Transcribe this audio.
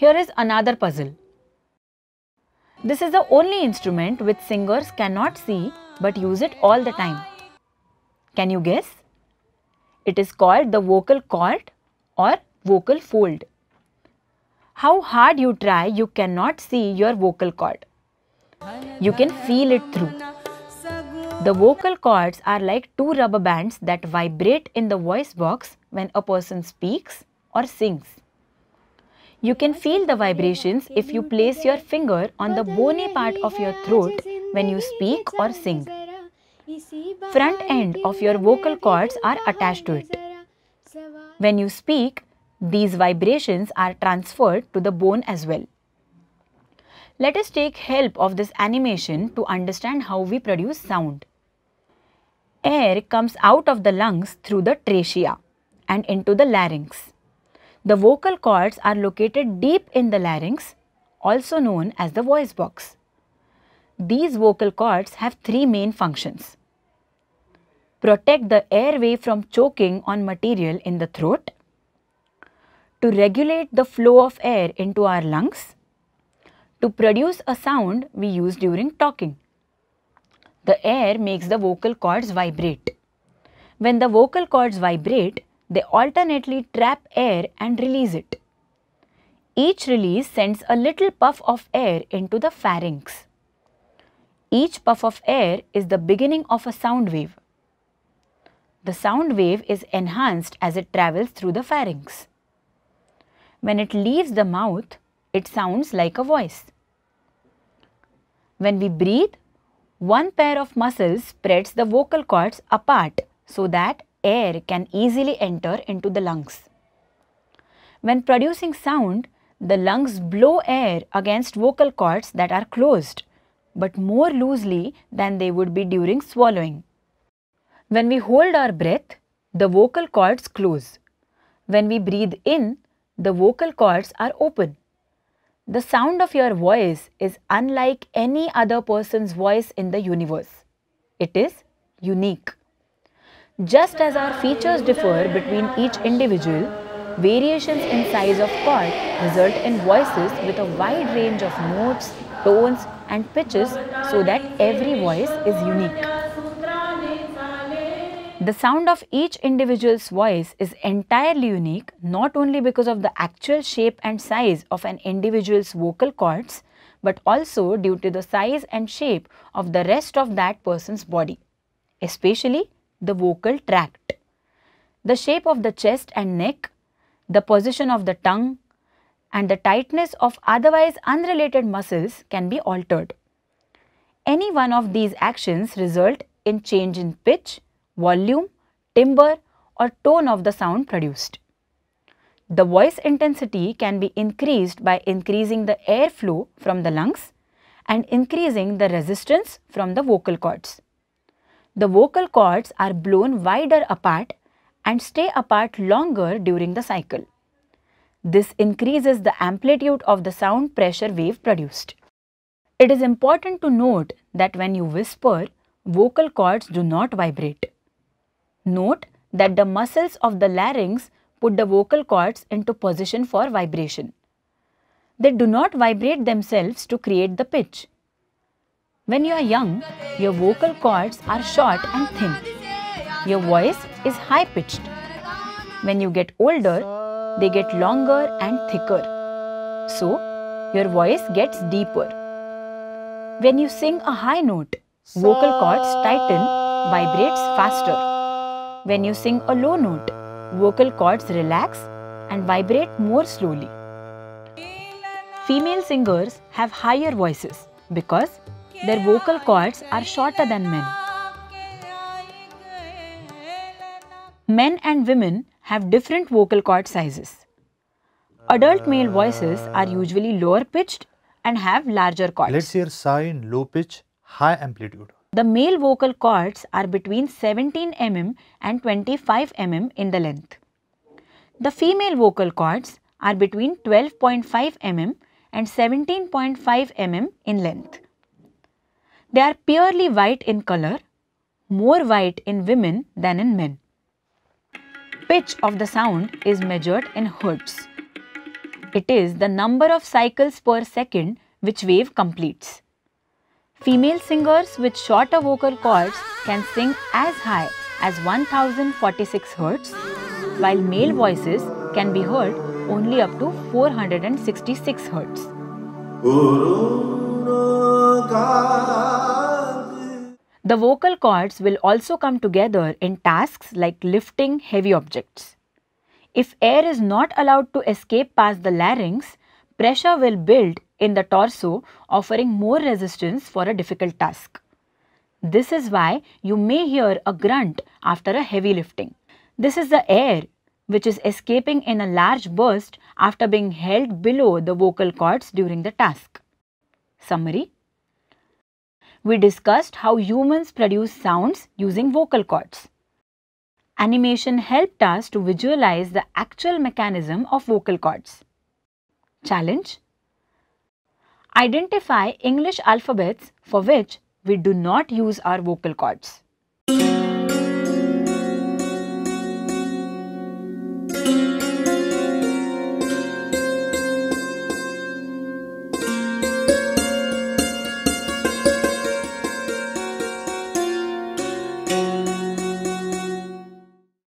Here is another puzzle. This is the only instrument which singers cannot see but use it all the time. Can you guess? It is called the vocal cord or vocal fold. How hard you try, you cannot see your vocal cord. You can feel it through. The vocal cords are like two rubber bands that vibrate in the voice box when a person speaks or sings. You can feel the vibrations if you place your finger on the bony part of your throat when you speak or sing. Front end of your vocal cords are attached to it. When you speak, these vibrations are transferred to the bone as well. Let us take help of this animation to understand how we produce sound. Air comes out of the lungs through the trachea and into the larynx. The vocal cords are located deep in the larynx, also known as the voice box. These vocal cords have three main functions. Protect the airway from choking on material in the throat. To regulate the flow of air into our lungs. To produce a sound we use during talking. The air makes the vocal cords vibrate. When the vocal cords vibrate, they alternately trap air and release it. Each release sends a little puff of air into the pharynx. Each puff of air is the beginning of a sound wave. The sound wave is enhanced as it travels through the pharynx. When it leaves the mouth, it sounds like a voice. When we breathe, one pair of muscles spreads the vocal cords apart so that air can easily enter into the lungs. When producing sound, the lungs blow air against vocal cords that are closed, but more loosely than they would be during swallowing. When we hold our breath, the vocal cords close. When we breathe in, the vocal cords are open. The sound of your voice is unlike any other person's voice in the universe. It is unique. Just as our features differ between each individual, variations in size of chord result in voices with a wide range of notes, tones and pitches so that every voice is unique. The sound of each individual's voice is entirely unique not only because of the actual shape and size of an individual's vocal cords but also due to the size and shape of the rest of that person's body, especially the vocal tract. The shape of the chest and neck, the position of the tongue and the tightness of otherwise unrelated muscles can be altered. Any one of these actions result in change in pitch, volume, timbre or tone of the sound produced. The voice intensity can be increased by increasing the airflow from the lungs and increasing the resistance from the vocal cords the vocal cords are blown wider apart and stay apart longer during the cycle. This increases the amplitude of the sound pressure wave produced. It is important to note that when you whisper, vocal cords do not vibrate. Note that the muscles of the larynx put the vocal cords into position for vibration. They do not vibrate themselves to create the pitch. When you are young, your vocal cords are short and thin. Your voice is high pitched. When you get older, they get longer and thicker. So, your voice gets deeper. When you sing a high note, vocal cords tighten, vibrates faster. When you sing a low note, vocal cords relax and vibrate more slowly. Female singers have higher voices because their vocal cords are shorter than men. Men and women have different vocal cord sizes. Adult male voices are usually lower pitched and have larger cords. Let's hear sigh in low pitch, high amplitude. The male vocal cords are between 17 mm and 25 mm in the length. The female vocal cords are between 12.5 mm and 17.5 mm in length. They are purely white in color, more white in women than in men. Pitch of the sound is measured in hertz. It is the number of cycles per second which wave completes. Female singers with shorter vocal cords can sing as high as 1046 hertz, while male voices can be heard only up to 466 hertz. The vocal cords will also come together in tasks like lifting heavy objects. If air is not allowed to escape past the larynx, pressure will build in the torso offering more resistance for a difficult task. This is why you may hear a grunt after a heavy lifting. This is the air which is escaping in a large burst after being held below the vocal cords during the task. Summary we discussed how humans produce sounds using vocal cords. Animation helped us to visualize the actual mechanism of vocal cords. Challenge Identify English alphabets for which we do not use our vocal cords.